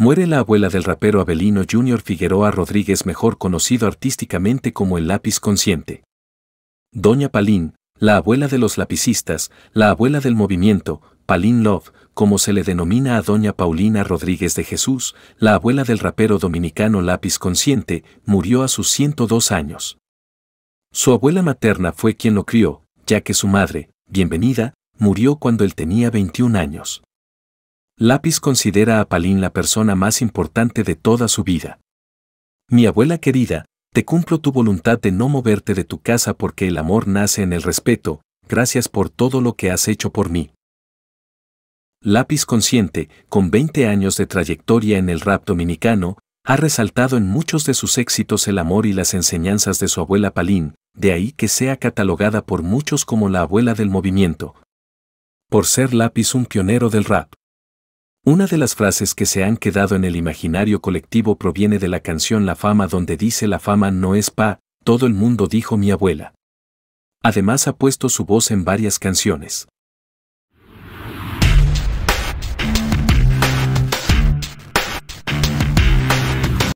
Muere la abuela del rapero Abelino Jr. Figueroa Rodríguez, mejor conocido artísticamente como el lápiz consciente. Doña Palín, la abuela de los lapicistas, la abuela del movimiento, Palín Love, como se le denomina a doña Paulina Rodríguez de Jesús, la abuela del rapero dominicano Lápiz Consciente, murió a sus 102 años. Su abuela materna fue quien lo crió, ya que su madre, bienvenida, murió cuando él tenía 21 años. Lápiz considera a Palín la persona más importante de toda su vida. Mi abuela querida, te cumplo tu voluntad de no moverte de tu casa porque el amor nace en el respeto, gracias por todo lo que has hecho por mí. Lápiz Consciente, con 20 años de trayectoria en el rap dominicano, ha resaltado en muchos de sus éxitos el amor y las enseñanzas de su abuela Palín, de ahí que sea catalogada por muchos como la abuela del movimiento. Por ser Lápiz un pionero del rap. Una de las frases que se han quedado en el imaginario colectivo proviene de la canción La fama donde dice la fama no es pa, todo el mundo dijo mi abuela. Además ha puesto su voz en varias canciones.